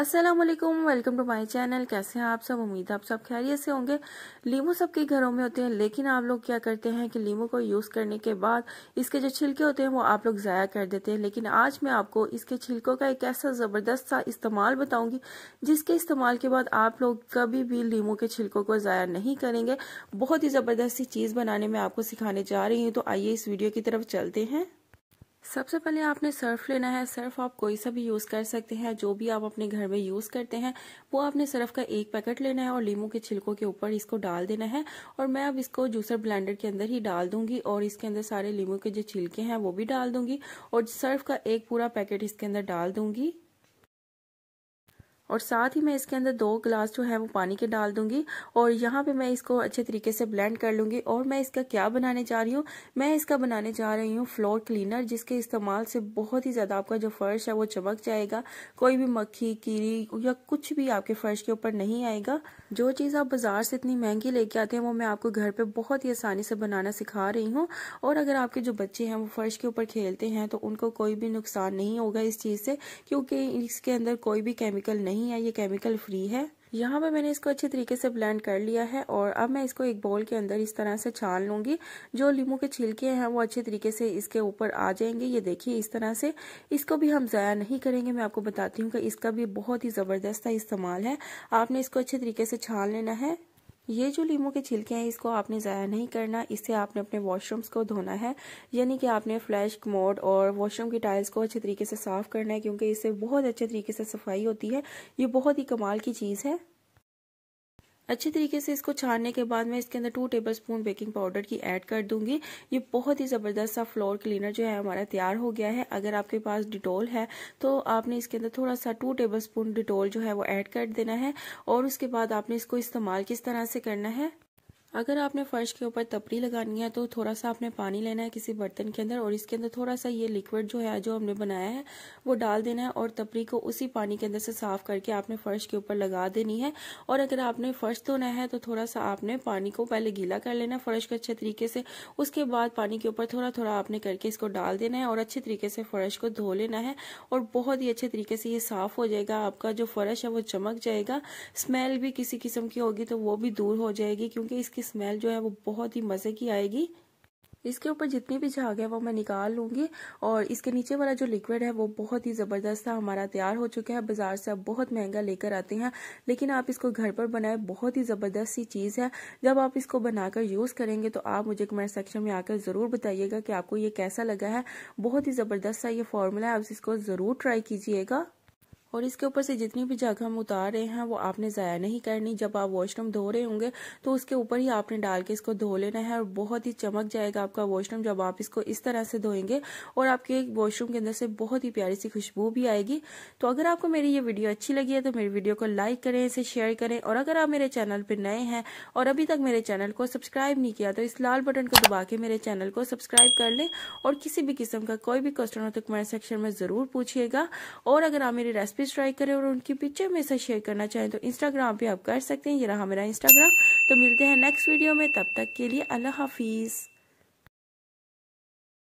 अस्सलाम वालेकुम welcome to my channel कैसे हैं आप सब उम्मीद है आप सब खैरियत से होंगे लीमू सबके घरों में होते हैं लेकिन आप लोग क्या करते हैं कि लीमू को यूज़ करने के बाद इसके जो छिलके होते हैं वो आप लोग ज़ाया कर देते हैं लेकिन आज मैं आपको इसके छिलकों का एक ऐसा ज़बरदस्त सा इस्तेमाल बताऊंगी जिसके इस्तेमाल के बाद आप लोग कभी भी लीमू के छिलकों को ज़ाया नहीं करेंगे बहुत ही ज़बरदस्त सी चीज़ बनाने में आपको सिखाने जा रही हूँ तो आइए इस वीडियो की तरफ चलते हैं सबसे पहले आपने सर्फ लेना है सर्फ आप कोई सा भी यूज़ कर सकते हैं जो भी आप अपने घर में यूज़ करते हैं वो आपने सर्फ का एक पैकेट लेना है और लीमू के छिलकों के ऊपर इसको डाल देना है और मैं अब इसको जूसर ब्लेंडर के अंदर ही डाल दूंगी और इसके अंदर सारे लीमू के जो छिलके हैं वो भी डाल दूंगी और सर्फ का एक पूरा पैकेट इसके अंदर डाल दूंगी और साथ ही मैं इसके अंदर दो गिलास जो है वो पानी के डाल दूंगी और यहाँ पे मैं इसको अच्छे तरीके से ब्लेंड कर लूंगी और मैं इसका क्या बनाने जा रही हूँ मैं इसका बनाने जा रही हूँ फ्लोर क्लीनर जिसके इस्तेमाल से बहुत ही ज़्यादा आपका जो फ़र्श है वो चमक जाएगा कोई भी मक्खी कीड़ी या कुछ भी आपके फ़र्श के ऊपर नहीं आएगा जो चीज़ आप बाज़ार से इतनी महंगी लेके आते हैं वो मैं आपको घर पर बहुत ही आसानी से बनाना सिखा रही हूँ और अगर आपके जो बच्चे हैं वो फ़र्श के ऊपर खेलते हैं तो उनको कोई भी नुकसान नहीं होगा इस चीज़ से क्योंकि इसके अंदर कोई भी केमिकल नहीं नहीं है ये केमिकल फ्री है यहाँ पे मैंने इसको अच्छे तरीके से ब्लेंड कर लिया है और अब मैं इसको एक बॉल के अंदर इस तरह से छान लूंगी जो लीमू के छिलके हैं वो अच्छे तरीके से इसके ऊपर आ जाएंगे ये देखिए इस तरह से इसको भी हम ज़ाया नहीं करेंगे मैं आपको बताती हूँ कि इसका भी बहुत ही ज़बरदस्त इस्तेमाल है आपने इसको अच्छे तरीके से छान लेना है ये जो लीमू के छिलके हैं इसको आपने ज़ाया नहीं करना इससे आपने अपने वॉशरूम्स को धोना है यानी कि आपने फ्लैश मोड और वॉशरूम की टाइल्स को अच्छे तरीके से साफ़ करना है क्योंकि इससे बहुत अच्छे तरीके से सफाई होती है ये बहुत ही कमाल की चीज़ है अच्छे तरीके से इसको छानने के बाद मैं इसके अंदर two tablespoon baking powder की ऐड कर दूंगी ये बहुत ही ज़बरदस्त सा फ्लोर क्लीनर जो है हमारा तैयार हो गया है अगर आपके पास डिटोल है तो आपने इसके अंदर थोड़ा सा टू टेबल स्पून डिटोल जो है वो ऐड कर देना है और उसके बाद आपने इसको इस्तेमाल किस तरह से करना है अगर आपने फर्श के ऊपर तपड़ी लगानी है तो थोड़ा सा आपने पानी लेना है किसी बर्तन के अंदर और इसके अंदर थोड़ा सा ये लिक्विड जो है जो हमने बनाया है वो डाल देना है और तपड़ी को उसी पानी के अंदर से साफ करके आपने फर्श के ऊपर लगा देनी है और अगर आपने फर्श धोना है तो थोड़ा सा आपने पानी को पहले गीला कर लेना है फर्श को अच्छे तरीके से उसके बाद पानी के ऊपर थोड़ा थोड़ा आपने करके इसको डाल देना है और अच्छे तरीके से फर्श को धो लेना है और बहुत ही अच्छे तरीके से ये साफ हो जाएगा आपका जो फर्श है वो चमक जाएगा स्मेल भी किसी किस्म की होगी तो वो भी दूर हो जाएगी क्योंकि इसकी इसकी स्मेल जो है वो बहुत ही मज़े की आएगी इसके ऊपर जितनी भी झाग है वो मैं निकाल लूंगी और इसके नीचे वाला जो लिक्विड है वो बहुत ही ज़बरदस्त था हमारा तैयार हो चुका है बाज़ार से आप बहुत महंगा लेकर आते हैं लेकिन आप इसको घर पर बनाए बहुत ही ज़बरदस्त सी चीज़ है जब आप इसको बनाकर यूज़ करेंगे तो आप मुझे कमेंट सेक्शन में आकर ज़रूर बताइएगा कि आपको ये कैसा लगा है बहुत ही ज़बरदस्त सा ये फॉर्मूला है आप इसको ज़रूर ट्राई कीजिएगा और इसके ऊपर से जितनी भी जगह हम उतार रहे हैं वो आपने ज़ाया नहीं करनी जब आप वॉशरूम धो रहे होंगे तो उसके ऊपर ही आपने डाल के इसको धो लेना है और बहुत ही चमक जाएगा आपका वॉशरूम जब आप इसको इस तरह से धोएंगे और आपके वॉशरूम के अंदर से बहुत ही प्यारी सी खुशबू भी आएगी तो अगर आपको मेरी ये वीडियो अच्छी लगी है तो मेरी वीडियो को लाइक करें इसे शेयर करें और अगर आप मेरे चैनल पर नए हैं और अभी तक मेरे चैनल को सब्सक्राइब नहीं किया तो इस लाल बटन को दबा के मेरे चैनल को सब्सक्राइब कर लें और किसी भी किस्म का कोई भी क्वेश्चन हो तो कमेंट सेक्शन में ज़रूर पूछिएगा और अगर आप मेरी रेसिपी प्लीज़ ट्राई करें और उनकी पिक्चर मेरे साथ शेयर करना चाहें तो इंस्टाग्राम पर आप कर सकते हैं ये रहा मेरा इंस्टाग्राम तो मिलते हैं नेक्स्ट वीडियो में तब तक के लिए अल्लाह हाफिज़